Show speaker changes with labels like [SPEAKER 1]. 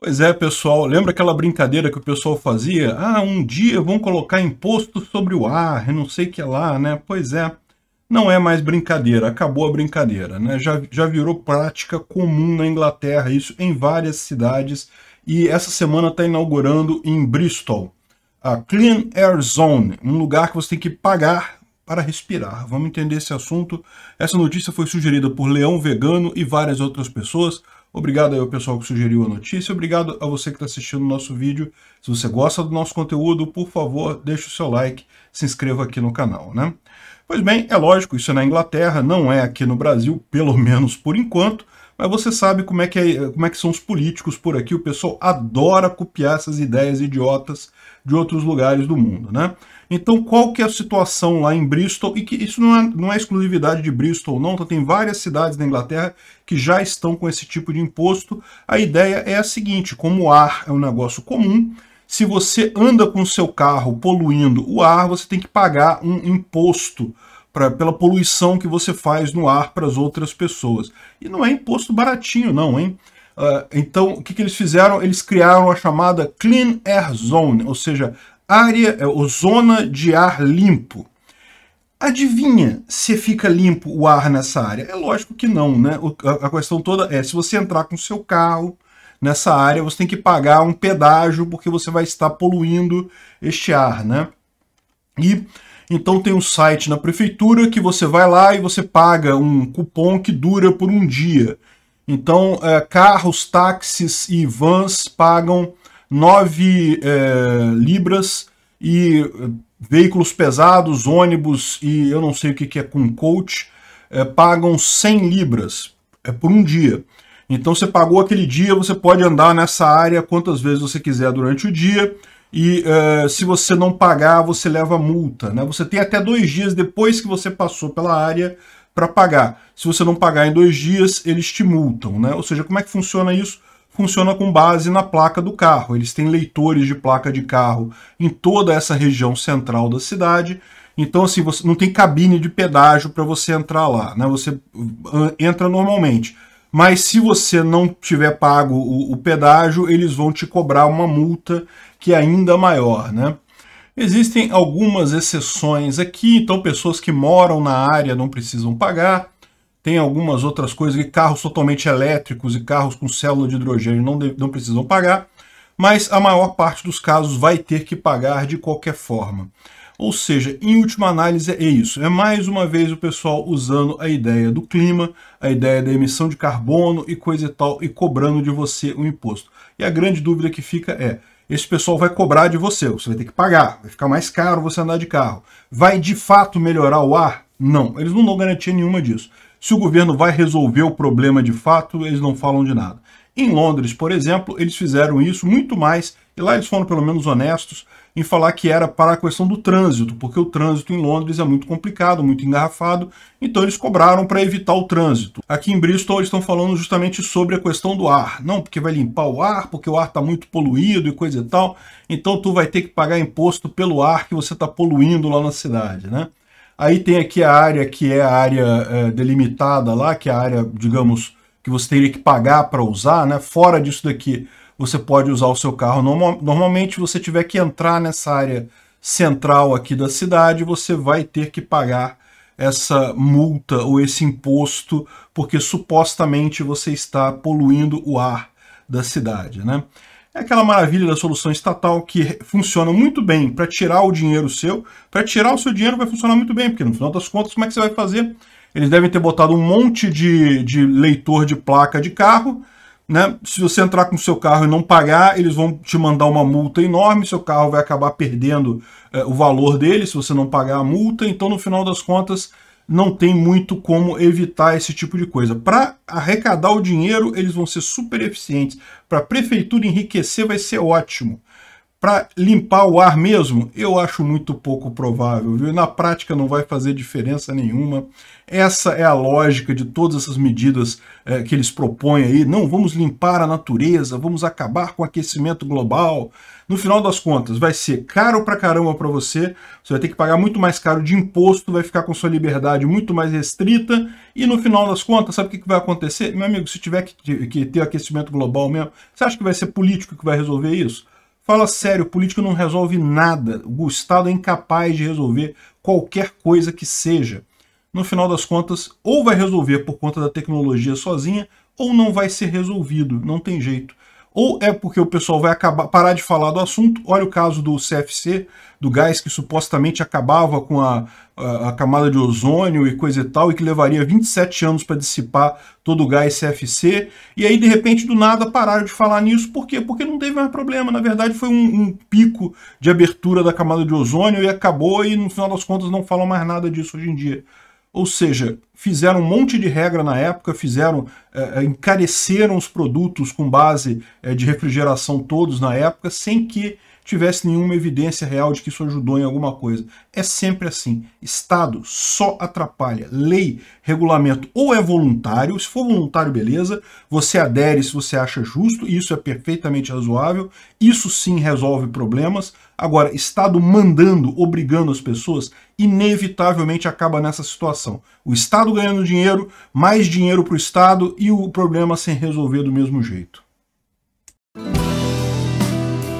[SPEAKER 1] Pois é, pessoal, lembra aquela brincadeira que o pessoal fazia? Ah, um dia vão colocar imposto sobre o ar, não sei o que lá, né? Pois é, não é mais brincadeira, acabou a brincadeira, né? Já, já virou prática comum na Inglaterra, isso em várias cidades, e essa semana está inaugurando em Bristol a Clean Air Zone, um lugar que você tem que pagar para respirar. Vamos entender esse assunto. Essa notícia foi sugerida por Leão Vegano e várias outras pessoas. Obrigado ao pessoal que sugeriu a notícia, obrigado a você que está assistindo o nosso vídeo. Se você gosta do nosso conteúdo, por favor, deixe o seu like, se inscreva aqui no canal, né? Pois bem, é lógico, isso é na Inglaterra, não é aqui no Brasil, pelo menos por enquanto, mas você sabe como é que, é, como é que são os políticos por aqui, o pessoal adora copiar essas ideias idiotas de outros lugares do mundo, né? Então, qual que é a situação lá em Bristol? E que isso não é, não é exclusividade de Bristol, não. Então, tem várias cidades da Inglaterra que já estão com esse tipo de imposto. A ideia é a seguinte, como o ar é um negócio comum, se você anda com o seu carro poluindo o ar, você tem que pagar um imposto Pra, pela poluição que você faz no ar para as outras pessoas. E não é imposto baratinho, não, hein? Ah, então, o que, que eles fizeram? Eles criaram a chamada Clean Air Zone, ou seja, área é, ou zona de ar limpo. Adivinha se fica limpo o ar nessa área? É lógico que não, né? A questão toda é se você entrar com o seu carro nessa área, você tem que pagar um pedágio porque você vai estar poluindo este ar, né? E então tem um site na prefeitura que você vai lá e você paga um cupom que dura por um dia. Então, é, carros, táxis e vans pagam 9 é, libras e é, veículos pesados, ônibus e eu não sei o que, que é com coach, é, pagam 100 libras é, por um dia. Então você pagou aquele dia, você pode andar nessa área quantas vezes você quiser durante o dia e é, se você não pagar, você leva multa. Né? Você tem até dois dias depois que você passou pela área para pagar. Se você não pagar em dois dias, eles te multam. Né? Ou seja, como é que funciona isso? Funciona com base na placa do carro. Eles têm leitores de placa de carro em toda essa região central da cidade. Então, assim, você não tem cabine de pedágio para você entrar lá. Né? Você entra normalmente. Mas se você não tiver pago o, o pedágio, eles vão te cobrar uma multa que é ainda maior. Né? Existem algumas exceções aqui, então pessoas que moram na área não precisam pagar. Tem algumas outras coisas, que carros totalmente elétricos e carros com célula de hidrogênio não, de, não precisam pagar, mas a maior parte dos casos vai ter que pagar de qualquer forma. Ou seja, em última análise é isso. É mais uma vez o pessoal usando a ideia do clima, a ideia da emissão de carbono e coisa e tal, e cobrando de você um imposto. E a grande dúvida que fica é, esse pessoal vai cobrar de você, você vai ter que pagar, vai ficar mais caro você andar de carro. Vai de fato melhorar o ar? Não, eles não dão garantia nenhuma disso. Se o governo vai resolver o problema de fato, eles não falam de nada. Em Londres, por exemplo, eles fizeram isso muito mais e lá eles foram pelo menos honestos em falar que era para a questão do trânsito, porque o trânsito em Londres é muito complicado, muito engarrafado, então eles cobraram para evitar o trânsito. Aqui em Bristol eles estão falando justamente sobre a questão do ar. Não, porque vai limpar o ar, porque o ar está muito poluído e coisa e tal, então tu vai ter que pagar imposto pelo ar que você está poluindo lá na cidade, né? Aí tem aqui a área que é a área é, delimitada lá, que é a área, digamos, que você teria que pagar para usar, né? Fora disso daqui, você pode usar o seu carro. Normalmente você tiver que entrar nessa área central aqui da cidade, você vai ter que pagar essa multa ou esse imposto, porque supostamente você está poluindo o ar da cidade, né? É aquela maravilha da solução estatal que funciona muito bem para tirar o dinheiro seu. Para tirar o seu dinheiro vai funcionar muito bem, porque no final das contas, como é que você vai fazer? Eles devem ter botado um monte de, de leitor de placa de carro, né? Se você entrar com o seu carro e não pagar, eles vão te mandar uma multa enorme, seu carro vai acabar perdendo é, o valor dele se você não pagar a multa, então no final das contas não tem muito como evitar esse tipo de coisa. Para arrecadar o dinheiro, eles vão ser super eficientes. Para a prefeitura enriquecer vai ser ótimo para limpar o ar mesmo, eu acho muito pouco provável, viu? Na prática não vai fazer diferença nenhuma. Essa é a lógica de todas essas medidas é, que eles propõem aí. Não, vamos limpar a natureza, vamos acabar com o aquecimento global. No final das contas, vai ser caro pra caramba para você, você vai ter que pagar muito mais caro de imposto, vai ficar com sua liberdade muito mais restrita, e no final das contas, sabe o que, vai acontecer? Meu amigo, se tiver que ter aquecimento global mesmo, você acha que vai ser político que vai resolver isso? Fala sério, político não resolve nada. O Estado é incapaz de resolver qualquer coisa que seja. No final das contas, ou vai resolver por conta da tecnologia sozinha, ou não vai ser resolvido. Não tem jeito ou é porque o pessoal vai acabar, parar de falar do assunto. Olha o caso do CFC, do gás que supostamente acabava com a, a, a camada de ozônio e coisa e tal, e que levaria 27 anos para dissipar todo o gás CFC. E aí, de repente, do nada, pararam de falar nisso. Por quê? Porque não teve mais problema. Na verdade, foi um, um pico de abertura da camada de ozônio e acabou, e no final das contas não falam mais nada disso hoje em dia. Ou seja, fizeram um monte de regra na época, fizeram é, encareceram os produtos com base é, de refrigeração todos na época, sem que tivesse nenhuma evidência real de que isso ajudou em alguma coisa. É sempre assim. Estado só atrapalha. Lei, regulamento, ou é voluntário, se for voluntário, beleza, você adere se você acha justo, isso é perfeitamente razoável, isso sim resolve problemas. Agora, Estado mandando, obrigando as pessoas, inevitavelmente acaba nessa situação. O Estado ganhando dinheiro, mais dinheiro para o Estado e o problema sem resolver do mesmo jeito.